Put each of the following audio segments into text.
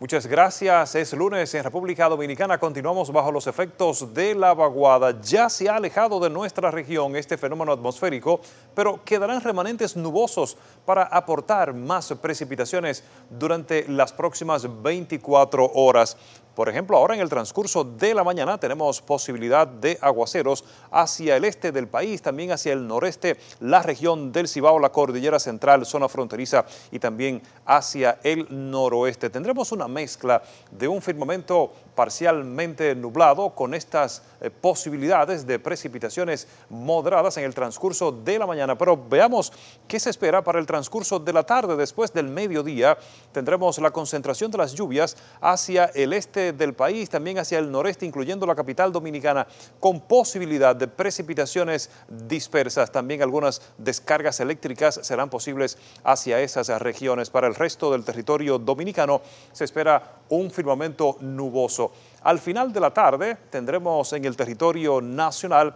Muchas gracias. Es lunes en República Dominicana. Continuamos bajo los efectos de la vaguada. Ya se ha alejado de nuestra región este fenómeno atmosférico, pero quedarán remanentes nubosos para aportar más precipitaciones durante las próximas 24 horas. Por ejemplo, ahora en el transcurso de la mañana tenemos posibilidad de aguaceros hacia el este del país, también hacia el noreste, la región del Cibao, la cordillera central, zona fronteriza y también hacia el noroeste. Tendremos una mezcla de un firmamento parcialmente nublado con estas eh, posibilidades de precipitaciones moderadas en el transcurso de la mañana. Pero veamos qué se espera para el transcurso de la tarde. Después del mediodía tendremos la concentración de las lluvias hacia el este del país, también hacia el noreste, incluyendo la capital dominicana, con posibilidad de precipitaciones dispersas. También algunas descargas eléctricas serán posibles hacia esas regiones. Para el resto del territorio dominicano se espera era un firmamento nuboso. Al final de la tarde tendremos en el territorio nacional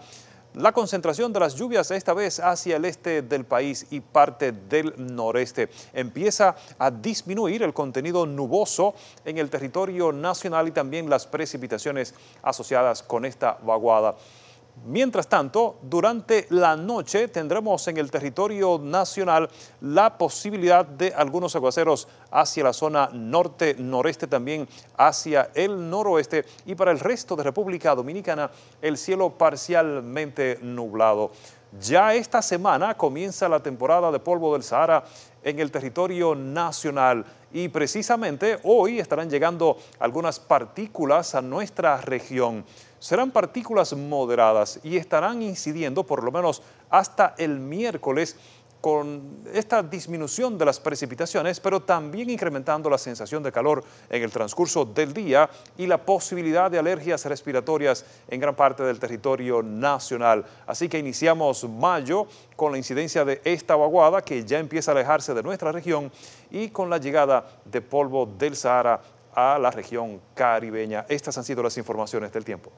la concentración de las lluvias esta vez hacia el este del país y parte del noreste. Empieza a disminuir el contenido nuboso en el territorio nacional y también las precipitaciones asociadas con esta vaguada. Mientras tanto, durante la noche tendremos en el territorio nacional la posibilidad de algunos aguaceros hacia la zona norte, noreste, también hacia el noroeste y para el resto de República Dominicana el cielo parcialmente nublado. Ya esta semana comienza la temporada de polvo del Sahara en el territorio nacional y precisamente hoy estarán llegando algunas partículas a nuestra región. Serán partículas moderadas y estarán incidiendo por lo menos hasta el miércoles con esta disminución de las precipitaciones, pero también incrementando la sensación de calor en el transcurso del día y la posibilidad de alergias respiratorias en gran parte del territorio nacional. Así que iniciamos mayo con la incidencia de esta vaguada que ya empieza a alejarse de nuestra región y con la llegada de polvo del Sahara a la región caribeña. Estas han sido las informaciones del tiempo.